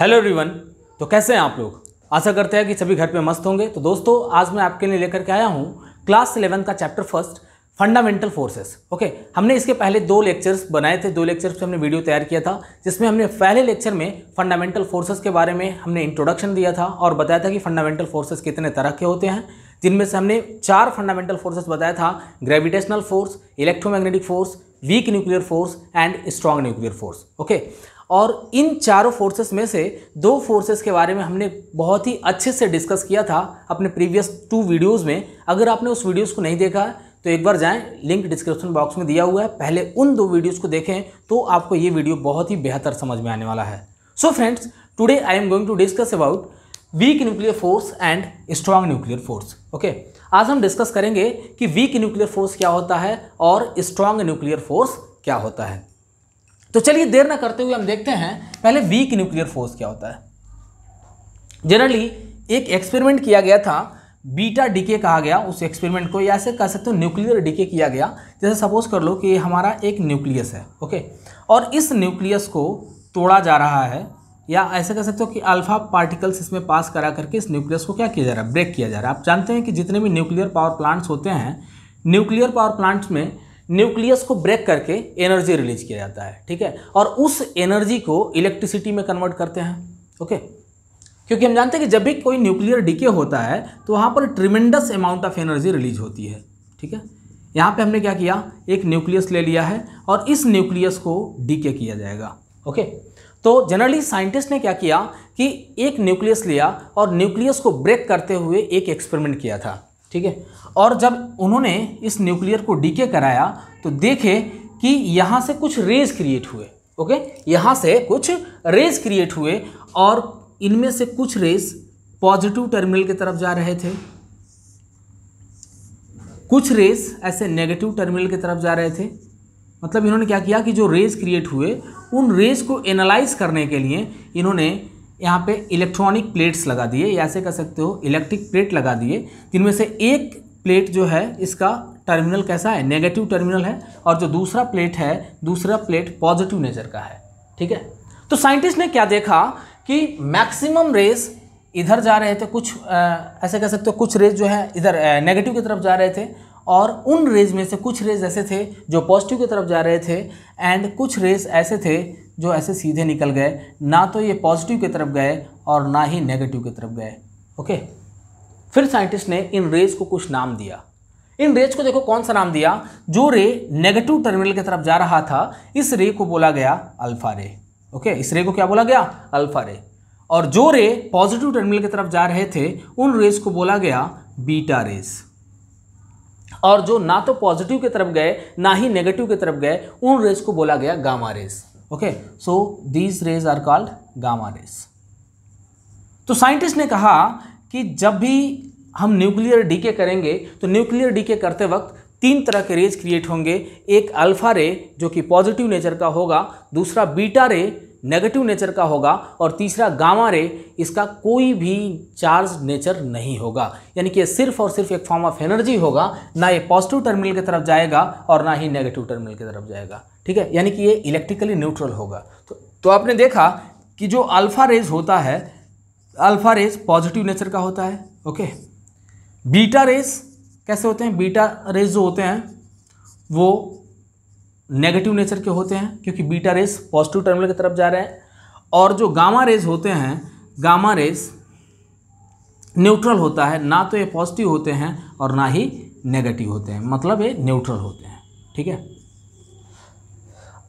Hello everyone तो कैसे हैं आप लोग आशा करते हैं कि सभी घर पे मस्त होंगे तो दोस्तों आज मैं आपके लिए लेकर के आया हूँ क्लास इलेवन का chapter first fundamental forces okay हमने इसके पहले दो लेक्चर्स बनाए थे दो लेक्चर्स पे हमने वीडियो तैयार किया था जिसमें हमने पहले लेक्चर में फंडामेंटल फोर्सेज के बारे में हमने इंट्रोडक्शन दिया था और बताया था कि फंडामेंटल फोर्सेज कितने तरह के होते हैं जिनमें से हमने चार फंडामेंटल फोर्सेस बताया था gravitational force electromagnetic force weak nuclear force and strong nuclear force okay और इन चारों फोर्सेस में से दो फोर्सेस के बारे में हमने बहुत ही अच्छे से डिस्कस किया था अपने प्रीवियस टू वीडियोस में अगर आपने उस वीडियोस को नहीं देखा तो एक बार जाएं लिंक डिस्क्रिप्शन बॉक्स में दिया हुआ है पहले उन दो वीडियोस को देखें तो आपको ये वीडियो बहुत ही बेहतर समझ में आने वाला है so friends today I am going to discuss about weak nuclear force and strong nuclear force okay आज हम डिस्कस करेंगे कि वीक न्यूक्लियर फोर्स क्या होता है और स्ट्रांग न्यूक्लियर फोर्स क्या होता है तो चलिए देर ना करते हुए हम देखते हैं पहले वीक न्यूक्लियर फोर्स क्या होता है जनरली एक एक्सपेरिमेंट किया गया था बीटा डीके कहा गया उस एक्सपेरिमेंट को या ऐसे कह सकते हो न्यूक्लियर डीके किया गया जैसे सपोज कर लो कि हमारा एक न्यूक्लियस है ओके और इस न्यूक्लियस को तोड़ा जा रहा है या ऐसे कह सकते हो कि अल्फा पार्टिकल्स इसमें पास करा करके इस न्यूक्लियस को क्या किया जा रहा है ब्रेक किया जा रहा है आप जानते हैं कि जितने भी न्यूक्लियर पावर प्लांट्स होते हैं न्यूक्लियर पावर प्लांट्स में न्यूक्लियस को ब्रेक करके एनर्जी रिलीज किया जाता है ठीक है और उस एनर्जी को इलेक्ट्रिसिटी में कन्वर्ट करते हैं ओके क्योंकि हम जानते हैं कि जब भी कोई न्यूक्लियर डीके होता है तो वहाँ पर tremendous amount of energy release होती है ठीक है यहाँ पे हमने क्या किया एक न्यूक्लियस ले लिया है और इस न्यूक्लियस को डीके किया जाएगा ओके तो जनरली साइंटिस्ट ने क्या किया कि एक न्यूक्लियस लिया और न्यूक्लियस को ब्रेक करते हुए एक एक्सपेरिमेंट किया था ठीक है और जब उन्होंने इस न्यूक्लियर को डीके कराया तो देखे कि यहाँ से कुछ रेज क्रिएट हुए ओके यहाँ से कुछ रेज क्रिएट हुए और इनमें से कुछ रेज पॉजिटिव टर्मिनल की तरफ जा रहे थे कुछ रेस ऐसे नेगेटिव टर्मिनल की तरफ जा रहे थे मतलब इन्होंने क्या किया कि जो रेस क्रिएट हुए उन रेस को एनालाइज करने के लिए इन्होंने यहाँ पे इलेक्ट्रॉनिक प्लेट्स लगा दिए या ऐसे कह सकते हो इलेक्ट्रिक प्लेट लगा दिए जिनमें से एक प्लेट जो है इसका टर्मिनल कैसा है नेगेटिव टर्मिनल है और जो दूसरा प्लेट है दूसरा प्लेट पॉजिटिव नेचर का है ठीक है तो साइंटिस्ट ने क्या देखा कि मैक्सिमम रेस इधर जा रहे थे कुछ आ, ऐसे कह सकते हो कुछ रेस जो है इधर नेगेटिव की तरफ जा रहे थे और उन रेज में से कुछ रेज ऐसे थे जो पॉजिटिव की तरफ जा रहे थे एंड कुछ रेज ऐसे थे जो ऐसे सीधे निकल गए ना तो ये पॉजिटिव की तरफ गए और ना ही नेगेटिव की तरफ गए ओके फिर साइंटिस्ट ने इन रेज को कुछ नाम दिया इन रेज को देखो कौन सा नाम दिया जो रे नेगेटिव टर्मिनल की तरफ जा रहा था इस रे को बोला गया अल्फा रे ओके इस रे को क्या बोला गया अल्फा रे और जो रे पॉजिटिव टर्मिनल की तरफ जा रहे थे उन रेज को बोला गया बीटा रेज और जो ना तो पॉजिटिव की तरफ गए ना ही नेगेटिव की तरफ गए उन रेज को बोला गया gamma rays okay so these rays are called gamma rays तो साइंटिस्ट ने कहा कि जब भी हम न्यूक्लियर डीके करेंगे तो न्यूक्लियर डीके करते वक्त तीन तरह के रेज क्रिएट होंगे एक अल्फा रे जो कि पॉजिटिव नेचर का होगा दूसरा बीटा रे नेगेटिव नेचर का होगा और तीसरा गामा रे इसका कोई भी चार्ज नेचर नहीं होगा यानी कि सिर्फ और सिर्फ एक फॉर्म ऑफ एनर्जी होगा ना ये पॉजिटिव टर्मिनल की तरफ जाएगा और ना ही नेगेटिव टर्मिनल की तरफ जाएगा ठीक है यानी कि ये इलेक्ट्रिकली न्यूट्रल होगा तो, तो आपने देखा कि जो अल्फ़ा रेज होता है अल्फ़ा रेज पॉजिटिव नेचर का होता है ओके बीटा रेज कैसे होते हैं बीटा रेज जो होते हैं वो नेगेटिव नेचर के होते हैं क्योंकि बीटा रेस पॉजिटिव टर्मिनल की तरफ जा रहे हैं और जो गामा रेज होते हैं गामा रेस न्यूट्रल होता है ना तो ये पॉजिटिव होते हैं और ना ही नेगेटिव होते हैं मतलब ये न्यूट्रल होते हैं ठीक है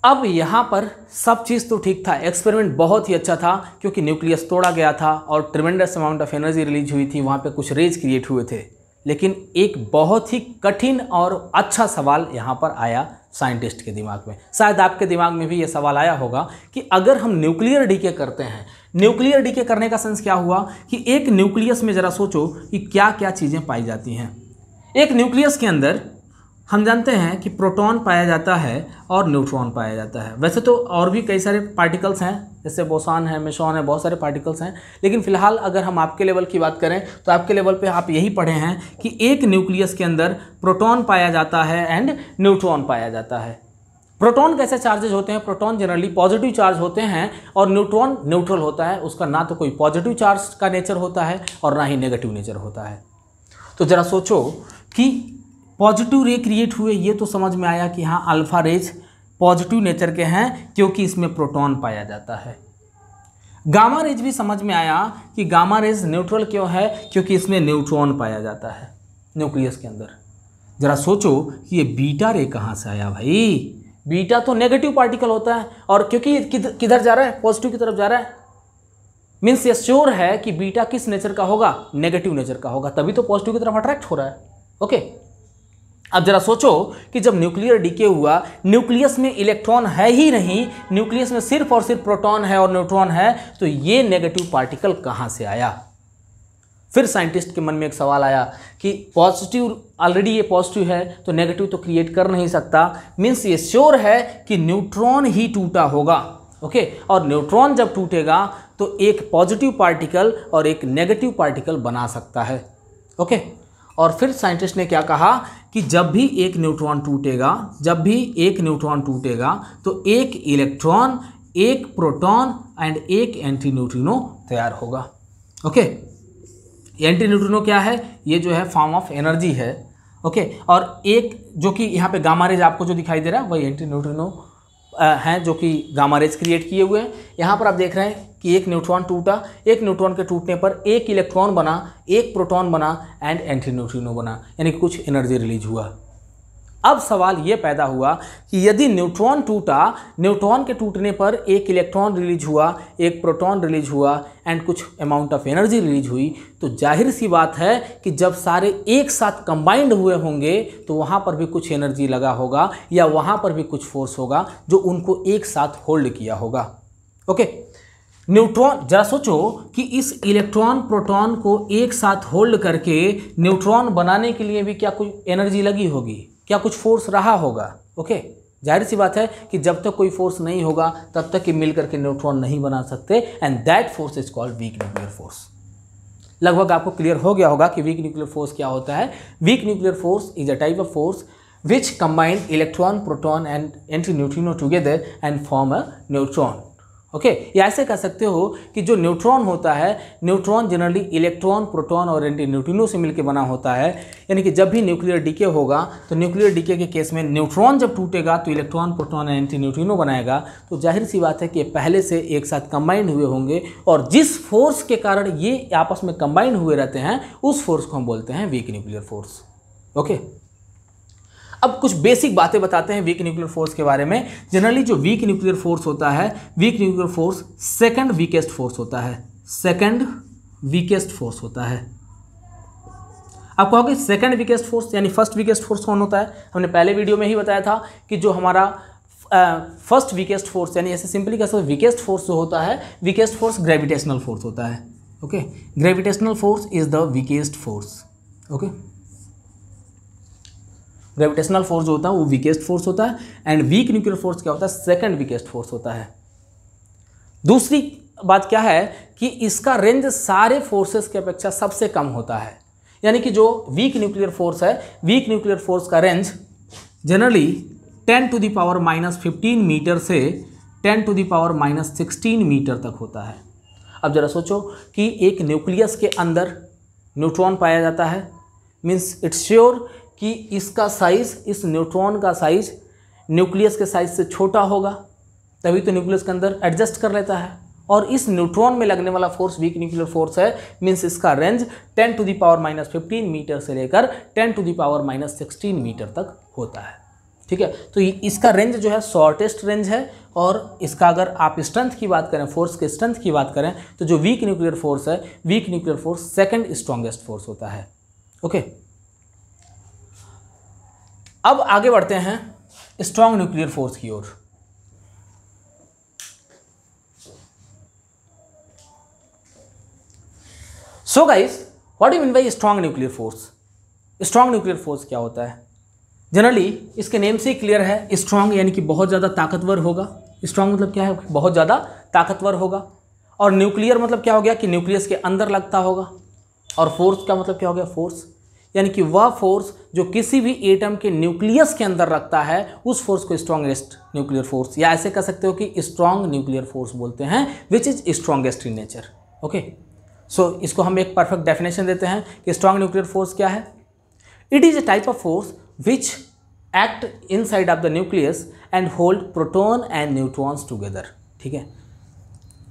अब यहाँ पर सब चीज़ तो ठीक था एक्सपेरिमेंट बहुत ही अच्छा था क्योंकि न्यूक्लियस तोड़ा गया था और tremendous amount of energy release हुई थी वहाँ पे कुछ रेज क्रिएट हुए थे लेकिन एक बहुत ही कठिन और अच्छा सवाल यहाँ पर आया साइंटिस्ट के दिमाग में शायद आपके दिमाग में भी ये सवाल आया होगा कि अगर हम न्यूक्लियर डीके करते हैं न्यूक्लियर डीके करने का सेंस क्या हुआ कि एक न्यूक्लियस में ज़रा सोचो कि क्या क्या चीज़ें पाई जाती हैं एक न्यूक्लियस के अंदर हम जानते हैं कि प्रोटॉन पाया जाता है और न्यूट्रॉन पाया जाता है वैसे तो और भी कई सारे पार्टिकल्स हैं जैसे बोसान है मिशॉन है बहुत सारे पार्टिकल्स हैं लेकिन फिलहाल अगर हम आपके लेवल की बात करें तो आपके लेवल पे आप यही पढ़े हैं कि एक न्यूक्लियस के अंदर प्रोटॉन पाया जाता है एंड न्यूट्रॉन पाया जाता है प्रोटॉन कैसे चार्जेज होते हैं प्रोटॉन जनरली पॉजिटिव चार्ज होते हैं और न्यूट्रॉन न्यूट्रल होता है उसका ना तो कोई पॉजिटिव चार्ज का नेचर होता है और ना ही नेगेटिव नेचर होता है तो ज़रा सोचो कि पॉजिटिव रे क्रिएट हुए ये तो समझ में आया कि हाँ अल्फा रेज पॉजिटिव नेचर के हैं क्योंकि इसमें प्रोटॉन पाया जाता है गामा रेज भी समझ में आया कि गामा रेज न्यूट्रल क्यों है क्योंकि इसमें न्यूट्रॉन पाया जाता है न्यूक्लियस के अंदर ज़रा सोचो कि ये बीटा रे कहाँ से आया भाई बीटा तो नेगेटिव पार्टिकल होता है और क्योंकि किधर जा रहा है पॉजिटिव की तरफ जा रहा है मीन्स ये श्योर है कि बीटा किस नेचर का होगा नेगेटिव नेचर का होगा तभी तो पॉजिटिव की तरफ अट्रैक्ट हो रहा है ओके अब जरा सोचो कि जब न्यूक्लियर डीके हुआ न्यूक्लियस में इलेक्ट्रॉन है ही नहीं न्यूक्लियस में सिर्फ और सिर्फ प्रोटॉन है और न्यूट्रॉन है तो ये नेगेटिव पार्टिकल कहाँ से आया फिर साइंटिस्ट के मन में एक सवाल आया कि पॉजिटिव ऑलरेडी ये पॉजिटिव है तो नेगेटिव तो क्रिएट कर नहीं सकता मीन्स ये श्योर है कि न्यूट्रॉन ही टूटा होगा ओके और न्यूट्रॉन जब टूटेगा तो एक पॉजिटिव पार्टिकल और एक नेगेटिव पार्टिकल बना सकता है ओके और फिर साइंटिस्ट ने क्या कहा कि जब भी एक न्यूट्रॉन टूटेगा जब भी एक न्यूट्रॉन टूटेगा तो एक इलेक्ट्रॉन एक प्रोटॉन एंड एक एंटी न्यूट्रिनो तैयार होगा ओके एंटी न्यूट्रिनो क्या है ये जो है फॉर्म ऑफ एनर्जी है ओके और एक जो कि यहाँ पे गामा रेज आपको जो दिखाई दे रहा है वही एंटी न्यूट्रिनो हैं जो कि गामा रेज क्रिएट किए हुए हैं यहाँ पर आप देख रहे हैं कि एक न्यूट्रॉन टूटा एक न्यूट्रॉन के टूटने पर एक इलेक्ट्रॉन बना एक प्रोटॉन बना एंड एंटी न्यूट्रिनो बना यानी कुछ एनर्जी रिलीज हुआ अब सवाल ये पैदा हुआ कि यदि न्यूट्रॉन टूटा न्यूट्रॉन के टूटने पर एक इलेक्ट्रॉन रिलीज हुआ एक प्रोटॉन रिलीज हुआ एंड कुछ अमाउंट ऑफ एनर्जी रिलीज हुई तो जाहिर सी बात है कि जब सारे एक साथ कंबाइंड हुए होंगे तो वहाँ पर भी कुछ एनर्जी लगा होगा या वहाँ पर भी कुछ फोर्स होगा जो उनको एक साथ होल्ड किया होगा ओके न्यूट्रॉन जरा सोचो कि इस इलेक्ट्रॉन प्रोटॉन को एक साथ होल्ड करके न्यूट्रॉन बनाने के लिए भी क्या कोई एनर्जी लगी होगी या कुछ फोर्स रहा होगा ओके जाहिर सी बात है कि जब तक कोई फोर्स नहीं होगा तब तक ये मिलकर के न्यूट्रॉन नहीं बना सकते and that force is called weak nuclear force लगभग आपको क्लियर हो गया होगा कि वीक न्यूक्लियर फोर्स क्या होता है weak nuclear force is a type of force which combined electron proton and antineutrino together and form a neutron okay okay, या ऐसे कह सकते हो कि जो न्यूट्रॉन होता है न्यूट्रॉन जनरली इलेक्ट्रॉन प्रोटॉन और एंटी न्यूट्रिनो से मिलकर बना होता है यानी कि जब भी न्यूक्लियर डीके होगा तो न्यूक्लियर डीके के केस में न्यूट्रॉन जब टूटेगा तो इलेक्ट्रॉन प्रोटॉन और एंटी न्यूट्रिनो बनाएगा तो जाहिर सी बात है कि पहले से एक साथ कंबाइंड हुए होंगे और जिस फोर्स के कारण ये आपस में कंबाइन हुए रहते हैं उस फोर्स को हम बोलते हैं weak nuclear force okay okay? अब कुछ बेसिक बातें बताते हैं वीक न्यूक्लियर फोर्स के बारे में जनरली जो वीक न्यूक्लियर फोर्स होता है weak nuclear force second weakest force होता है सेकंड वीकेस्ट फोर्स होता है आप कहोगे सेकंड वीकेस्ट फोर्स यानी फर्स्ट वीकेस्ट फोर्स कौन होता है हमने पहले वीडियो में ही बताया था कि जो हमारा फर्स्ट वीकेस्ट फोर्स यानी ऐसे सिंपली कैसे वीकेस्ट फोर्स जो होता है वीकेस्ट फोर्स ग्रेविटेशनल फोर्स होता है okay gravitational force is the weakest force okay gravitational force जो होता है वो वीकेस्ट फोर्स होता है एंड वीक न्यूक्लियर फोर्स क्या होता है सेकेंड वीकेस्ट फोर्स होता है दूसरी बात क्या है कि इसका रेंज सारे फोर्सेस की अपेक्षा सबसे कम होता है यानी कि जो वीक न्यूक्लियर फोर्स है वीक न्यूक्लियर फोर्स का range generally 10 to the power minus fifteen metre से 10 to the power minus sixteen metre तक होता है अब ज़रा सोचो कि एक न्यूक्लियस के अंदर न्यूट्रॉन पाया जाता है मीन्स इट्स श्योर कि इसका साइज़ इस न्यूट्रॉन का साइज़ न्यूक्लियस के साइज से छोटा होगा तभी तो न्यूक्लियस के अंदर एडजस्ट कर लेता है और इस न्यूट्रॉन में लगने वाला फोर्स वीक न्यूक्लियर फोर्स है मीन्स इसका range 10 to the power minus fifteen metre से लेकर 10 to the power minus sixteen metre तक होता है ठीक है तो इसका रेंज जो है शॉर्टेस्ट रेंज है और इसका अगर आप स्ट्रेंथ की बात करें फोर्स के स्ट्रेंथ की बात करें तो जो वीक न्यूक्लियर फोर्स है weak nuclear force second strongest force होता है ओके okay? अब आगे बढ़ते हैं स्ट्रांग न्यूक्लियर फोर्स की ओर so guys what you mean by strong nuclear force strong nuclear force क्या होता है जनरली इसके नेम से ही क्लियर है स्ट्रांग यानी कि बहुत ज़्यादा ताकतवर होगा स्ट्रांग मतलब क्या है बहुत ज़्यादा ताकतवर होगा और न्यूक्लियर मतलब क्या हो गया कि न्यूक्लियस के अंदर लगता होगा और फोर्स का मतलब क्या हो गया फोर्स यानी कि वह फोर्स जो किसी भी एटम के न्यूक्लियस के अंदर रखता है उस फोर्स को स्ट्रॉन्गेस्ट न्यूक्लियर फोर्स या ऐसे कह सकते हो कि स्ट्रॉन्ग न्यूक्लियर फोर्स बोलते हैं which is strongest in nature okay so इसको हम एक परफेक्ट डेफिनेशन देते हैं कि स्ट्रॉन्ग न्यूक्लियर फोर्स क्या है it is a type of force which act side of the nucleus and hold proton and neutrons together ठीक है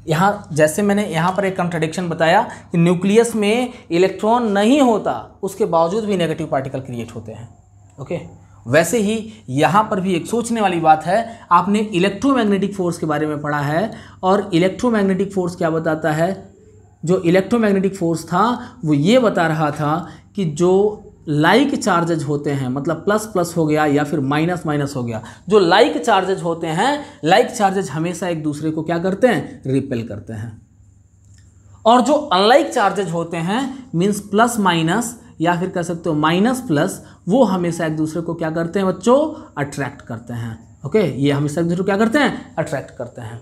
यहाँ जैसे मैंने यहाँ पर एक कंट्रडिक्शन बताया कि न्यूक्लियस में इलेक्ट्रॉन नहीं होता उसके बावजूद भी नेगेटिव पार्टिकल क्रिएट होते हैं ओके वैसे ही यहाँ पर भी एक सोचने वाली बात है आपने इलेक्ट्रोमैग्नेटिक फोर्स के बारे में पढ़ा है और इलेक्ट्रोमैग्नेटिक फोर्स क्या बताता है जो इलेक्ट्रोमैग्नेटिक फोर्स था वो ये बता रहा था कि जो लाइक like चार्जेज होते हैं मतलब प्लस प्लस हो गया या फिर माइनस माइनस हो गया जो लाइक like चार्जेज होते हैं लाइक like चार्जेज हमेशा एक दूसरे को क्या करते हैं रिपेल करते हैं और जो अनलाइक चार्जेज होते हैं मीन्स प्लस माइनस या फिर कह सकते हो माइनस प्लस वो हमेशा एक दूसरे को क्या करते हैं बच्चों अट्रैक्ट करते हैं ओके ये हमेशा एक दूसरे को क्या करते हैं अट्रैक्ट करते हैं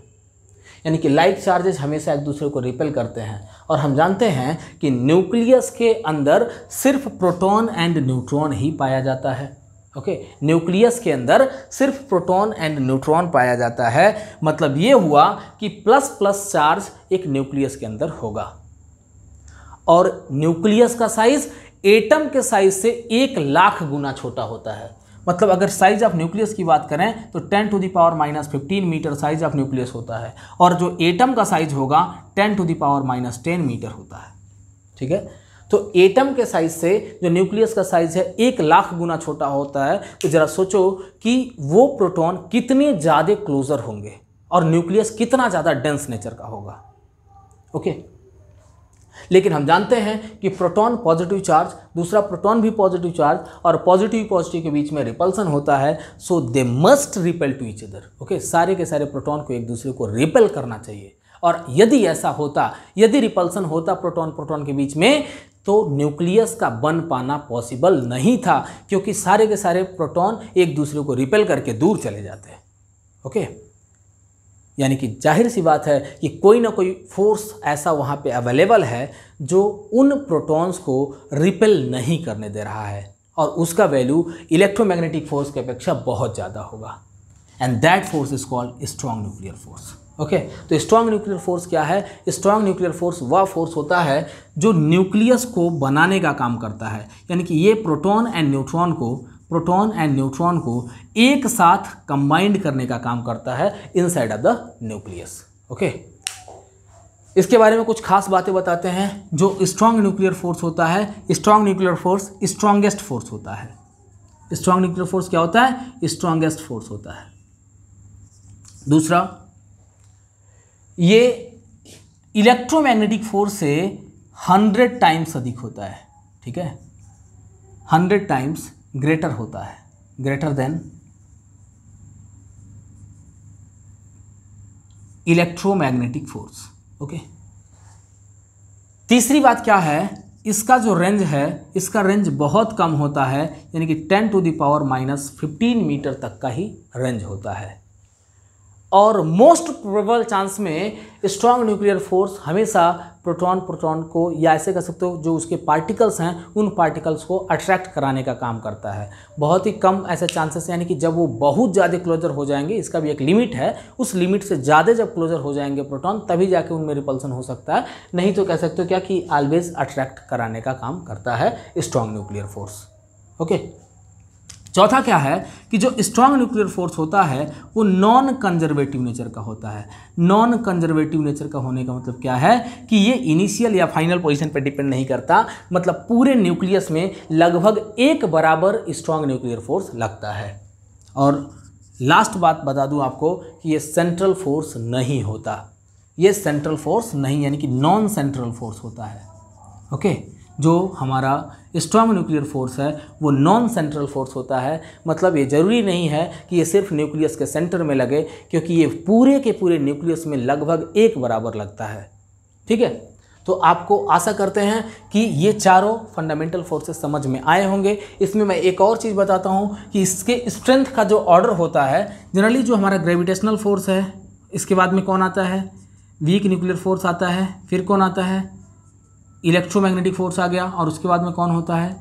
यानी कि लाइक चार्जेस हमेशा एक दूसरे को रिपेल करते हैं और हम जानते हैं कि न्यूक्लियस के अंदर सिर्फ प्रोटॉन एंड न्यूट्रॉन ही पाया जाता है ओके okay, न्यूक्लियस के अंदर सिर्फ प्रोटॉन एंड न्यूट्रॉन पाया जाता है मतलब ये हुआ कि प्लस प्लस चार्ज एक न्यूक्लियस के अंदर होगा और न्यूक्लियस का साइज एटम के साइज से एक लाख गुना छोटा होता है मतलब अगर साइज ऑफ न्यूक्लियस की बात करें तो ten to the power minus fifteen metre size of nucleus होता है और जो एटम का साइज होगा ten to the power minus ten metre होता है ठीक है तो एटम के साइज से जो न्यूक्लियस का साइज है एक लाख गुना छोटा होता है तो ज़रा सोचो कि वो प्रोटोन कितने ज़्यादा क्लोजर होंगे और न्यूक्लियस कितना ज़्यादा डेंस नेचर का होगा ओके okay? लेकिन हम जानते हैं कि प्रोटॉन पॉजिटिव चार्ज दूसरा प्रोटॉन भी पॉजिटिव चार्ज और पॉजिटिव पॉजिटिव के बीच में रिपल्सन होता है so they must repel to each other okay सारे के सारे प्रोटॉन को एक दूसरे को रिपेल करना चाहिए और यदि ऐसा होता यदि रिपल्सन होता प्रोटॉन प्रोटॉन के बीच में तो न्यूक्लियस का बन पाना पॉसिबल नहीं था क्योंकि सारे के सारे प्रोटॉन एक दूसरे को रिपेल करके दूर चले जाते हैं ओके यानी कि जाहिर सी बात है कि कोई ना कोई फोर्स ऐसा वहाँ पे अवेलेबल है जो उन प्रोटॉन्स को रिपेल नहीं करने दे रहा है और उसका वैल्यू इलेक्ट्रोमैग्नेटिक फोर्स की अपेक्षा बहुत ज़्यादा होगा and that force is called strong nuclear force okay okay, तो स्ट्रांग न्यूक्लियर फोर्स क्या है स्ट्रांग न्यूक्लियर फोर्स वह फोर्स होता है जो न्यूक्लियस को बनाने का काम करता है यानी कि ये प्रोटॉन एंड न्यूट्रॉन को प्रोटॉन एंड न्यूट्रॉन को एक साथ कंबाइंड करने का काम करता है inside of the nucleus okay इसके बारे में कुछ खास बातें बताते हैं जो स्ट्रांग न्यूक्लियर फोर्स होता है strong nuclear force strongest force होता है स्ट्रांग न्यूक्लियर फोर्स क्या होता है स्ट्रांगेस्ट फोर्स होता है दूसरा ये इलेक्ट्रोमैग्नेटिक फोर्स से हंड्रेड टाइम्स अधिक होता है ठीक है हंड्रेड टाइम्स ग्रेटर होता है greater than electromagnetic force okay तीसरी बात क्या है इसका जो रेंज है इसका रेंज बहुत कम होता है यानी कि 10 to the power minus fifteen metre तक का ही रेंज होता है और मोस्ट प्रोबेबल चांस में स्ट्रॉन्ग न्यूक्लियर फोर्स हमेशा प्रोटॉन प्रोटॉन को या ऐसे कह सकते हो जो उसके पार्टिकल्स हैं उन पार्टिकल्स को अट्रैक्ट कराने का काम करता है बहुत ही कम ऐसे चांसेस यानी कि जब वो बहुत ज़्यादा क्लोजर हो जाएंगे इसका भी एक लिमिट है उस लिमिट से ज़्यादा जब क्लोजर हो जाएंगे प्रोटॉन तभी जाके उनमें रिपल्सन हो सकता है नहीं तो कह सकते हो क्या कि ऑलवेज अट्रैक्ट कराने का काम करता है स्ट्रॉन्ग न्यूक्लियर फोर्स ओके चौथा क्या है कि जो स्ट्रांग न्यूक्लियर फोर्स होता है वो नॉन कंजर्वेटिव नेचर का होता है नॉन कंजर्वेटिव नेचर का होने का मतलब क्या है कि ये इनिशियल या फाइनल पोजीशन पर डिपेंड नहीं करता मतलब पूरे न्यूक्लियस में लगभग एक बराबर स्ट्रांग न्यूक्लियर फोर्स लगता है और लास्ट बात बता दूँ आपको कि ये सेंट्रल फोर्स नहीं होता ये सेंट्रल फोर्स नहीं यानी कि नॉन सेंट्रल फोर्स होता है ओके okay? जो हमारा स्ट्रॉन्ग न्यूक्लियर फोर्स है वो नॉन सेंट्रल फोर्स होता है मतलब ये ज़रूरी नहीं है कि ये सिर्फ न्यूक्लियस के सेंटर में लगे क्योंकि ये पूरे के पूरे न्यूक्लियस में लगभग एक बराबर लगता है ठीक है तो आपको आशा करते हैं कि ये चारों फंडामेंटल फोर्सेस समझ में आए होंगे इसमें मैं एक और चीज़ बताता हूँ कि इसके स्ट्रेंथ का जो ऑर्डर होता है जनरली जो हमारा ग्रेविटेशनल फोर्स है इसके बाद में कौन आता है वीक न्यूक्लियर फोर्स आता है फिर कौन आता है इलेक्ट्रोमैग्नेटिक फोर्स आ गया और उसके बाद में कौन होता है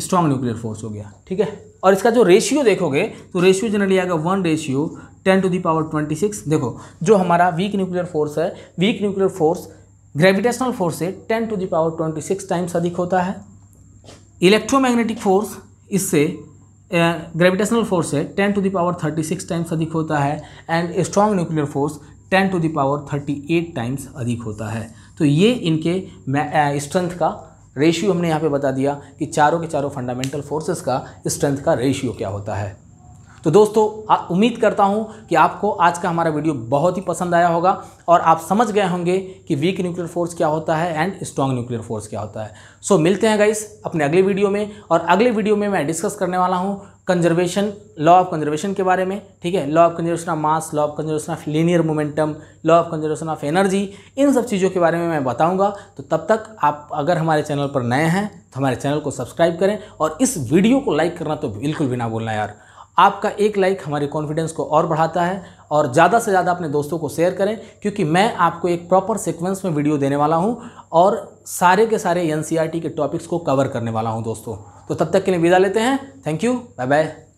स्ट्रॉन्ग न्यूक्लियर फोर्स हो गया ठीक है और इसका जो रेशियो देखोगे तो रेशियो जनरली आएगा one ratio ten to the power twenty six देखो जो हमारा वीक न्यूक्लियर फोर्स है weak nuclear force gravitational force से ten to the power twenty six times अधिक होता है इलेक्ट्रोमैग्नेटिक फोर्स इससे ग्रेविटेशनल फोर्स से ten to the power thirty six times अधिक होता है and strong nuclear force ten to the power thirty eight times अधिक होता है तो ये इनके स्ट्रेंथ का रेशियो हमने यहाँ पे बता दिया कि चारों के चारों फंडामेंटल फोर्सेस का स्ट्रेंथ का रेशियो क्या होता है तो दोस्तों उम्मीद करता हूँ कि आपको आज का हमारा वीडियो बहुत ही पसंद आया होगा और आप समझ गए होंगे कि वीक न्यूक्लियर फोर्स क्या होता है एंड स्ट्रॉन्ग न्यूक्लियर फोर्स क्या होता है सो so, मिलते हैं गाइस अपने अगले वीडियो में और अगले वीडियो में मैं डिस्कस करने वाला हूँ कंजर्वेशन लॉ ऑफ कंजर्वेशन के बारे में ठीक है law of conservation of mass law of conservation of linear momentum law of conservation of energy इन सब चीज़ों के बारे में मैं बताऊंगा तो तब तक आप अगर हमारे चैनल पर नए हैं तो हमारे चैनल को सब्सक्राइब करें और इस वीडियो को लाइक करना तो बिल्कुल भी ना बोलना यार आपका एक लाइक हमारे कॉन्फिडेंस को और बढ़ाता है और ज़्यादा से ज़्यादा अपने दोस्तों को शेयर करें क्योंकि मैं आपको एक प्रॉपर सिक्वेंस में वीडियो देने वाला हूँ और सारे के सारे एन e के टॉपिक्स को कवर करने वाला हूँ दोस्तों तो तब तक के लिए विदा लेते हैं थैंक यू बाय बाय